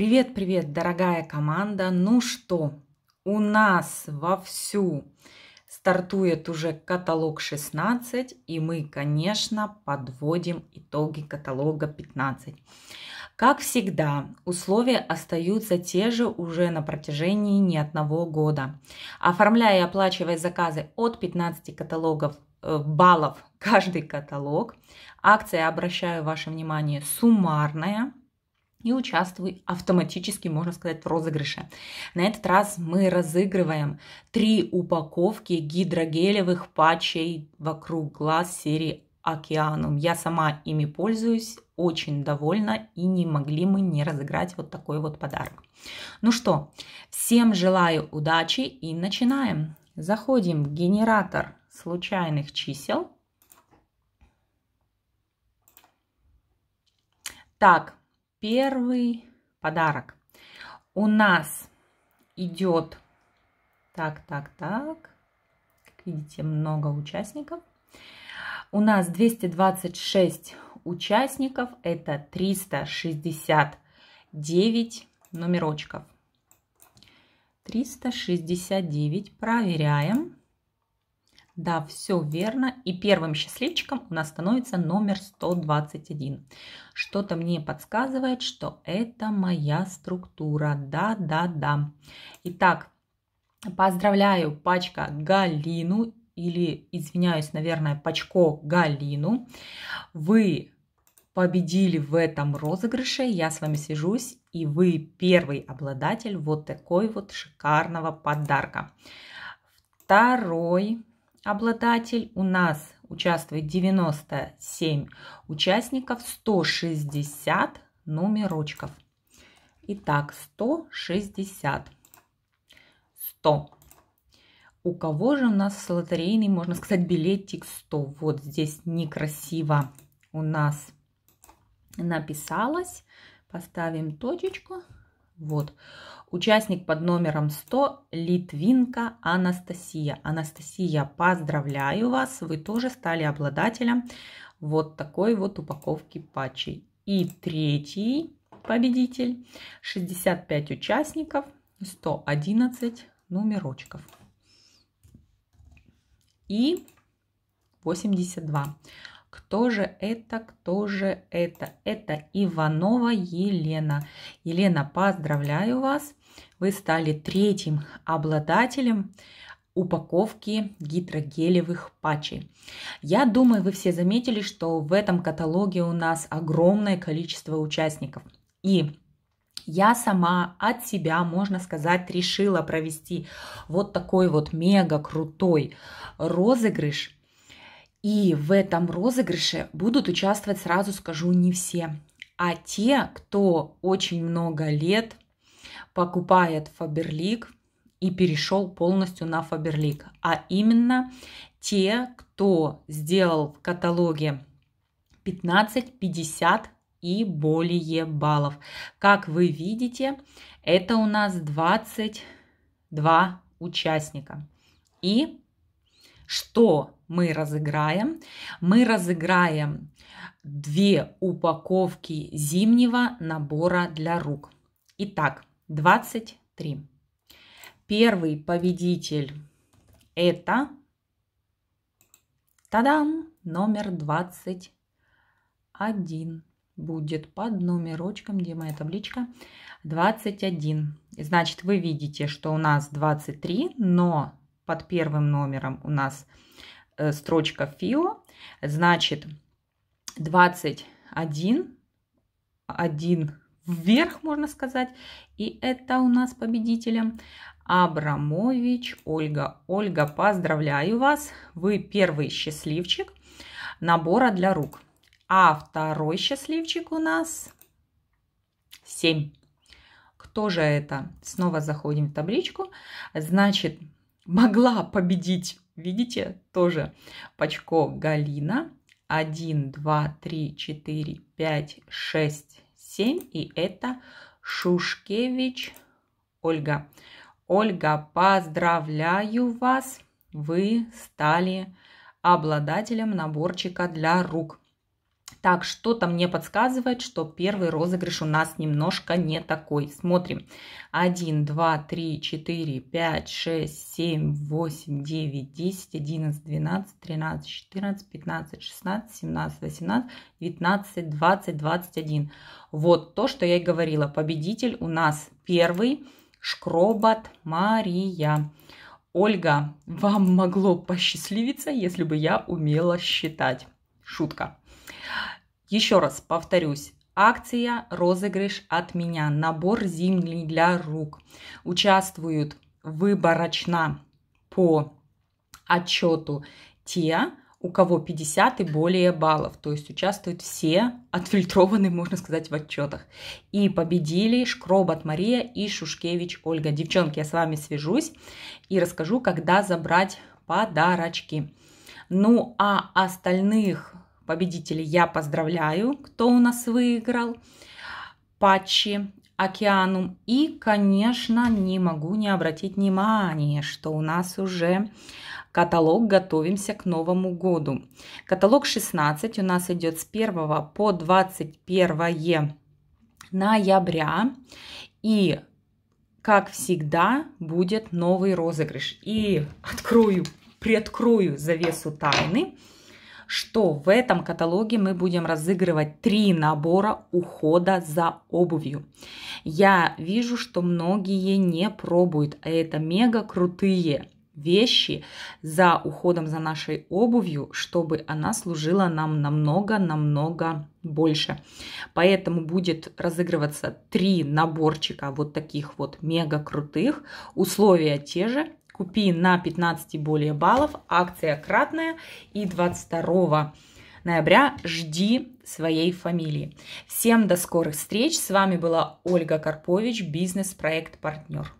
Привет-привет, дорогая команда! Ну что, у нас вовсю стартует уже каталог 16, и мы, конечно, подводим итоги каталога 15. Как всегда, условия остаются те же уже на протяжении не одного года. Оформляя и оплачивая заказы от 15 каталогов э, баллов каждый каталог, акция, обращаю ваше внимание, суммарная – и участвуй автоматически, можно сказать, в розыгрыше. На этот раз мы разыгрываем три упаковки гидрогелевых патчей вокруг глаз серии Океанум. Я сама ими пользуюсь, очень довольна и не могли мы не разыграть вот такой вот подарок. Ну что, всем желаю удачи и начинаем. Заходим в генератор случайных чисел. Так, первый подарок. У нас идет, так, так, так, как видите, много участников. У нас 226 участников, это 369 номерочков. 369, проверяем. Да, все верно. И первым счастливчиком у нас становится номер 121. Что-то мне подсказывает, что это моя структура. Да, да, да. Итак, поздравляю пачка Галину или, извиняюсь, наверное, пачко Галину. Вы победили в этом розыгрыше, я с вами свяжусь, и вы первый обладатель вот такой вот шикарного подарка. Второй обладатель. У нас участвует 97 участников, 160 номерочков. Итак, 160. 100. У кого же у нас лотерейный, можно сказать, билетик 100? Вот здесь некрасиво у нас написалось. Поставим точечку. Вот. Участник под номером 100 Литвинка Анастасия. Анастасия, поздравляю вас, вы тоже стали обладателем вот такой вот упаковки патчей. И третий победитель, 65 участников, 111 номерочков. И 82. Кто же это? Кто же это? Это Иванова Елена. Елена, поздравляю вас! Вы стали третьим обладателем упаковки гидрогелевых патчей. Я думаю, вы все заметили, что в этом каталоге у нас огромное количество участников. И я сама от себя, можно сказать, решила провести вот такой вот мега крутой розыгрыш – и в этом розыгрыше будут участвовать, сразу скажу, не все, а те, кто очень много лет покупает Фаберлик и перешел полностью на Фаберлик, а именно те, кто сделал в каталоге 15, 50 и более баллов. Как вы видите, это у нас 22 участника. И что мы разыграем. Мы разыграем две упаковки зимнего набора для рук. Итак, 23. Первый победитель это Тадам! Номер 21 будет под номерочком, где моя табличка, 21. Значит, вы видите, что у нас 23, но под первым номером у нас Э, строчка ФИО, значит 21, 1 вверх, можно сказать. И это у нас победителем Абрамович Ольга. Ольга, поздравляю вас, вы первый счастливчик набора для рук. А второй счастливчик у нас 7. Кто же это? Снова заходим в табличку. Значит, могла победить Видите, тоже пачко Галина. 1, 2, 3, 4, 5, 6, 7. И это Шушкевич Ольга. Ольга, поздравляю вас! Вы стали обладателем наборчика для рук. Так, что-то мне подсказывает, что первый розыгрыш у нас немножко не такой. Смотрим. 1, 2, 3, 4, 5, 6, 7, 8, 9, 10, 11, 12, 13, 14, 15, 16, 17, 18, 19, 20, 21. Вот то, что я и говорила. Победитель у нас первый. Шкробат Мария. Ольга, вам могло посчастливиться, если бы я умела считать. Шутка. Еще раз повторюсь. Акция «Розыгрыш от меня». Набор зимний для рук. Участвуют выборочно по отчету те, у кого 50 и более баллов. То есть участвуют все отфильтрованные, можно сказать, в отчетах. И победили Шкробот Мария и Шушкевич Ольга. Девчонки, я с вами свяжусь и расскажу, когда забрать подарочки. Ну, а остальных победителей я поздравляю, кто у нас выиграл. Патчи, Океанум. И, конечно, не могу не обратить внимание, что у нас уже каталог «Готовимся к Новому году». Каталог 16 у нас идет с 1 по 21 ноября. И, как всегда, будет новый розыгрыш. И открою, приоткрою завесу тайны что в этом каталоге мы будем разыгрывать три набора ухода за обувью. Я вижу, что многие не пробуют, а это мега крутые вещи за уходом за нашей обувью, чтобы она служила нам намного-намного больше. Поэтому будет разыгрываться три наборчика вот таких вот мега крутых. Условия те же, Купи на 15 и более баллов. Акция кратная. И 22 ноября жди своей фамилии. Всем до скорых встреч. С вами была Ольга Карпович, бизнес-проект «Партнер».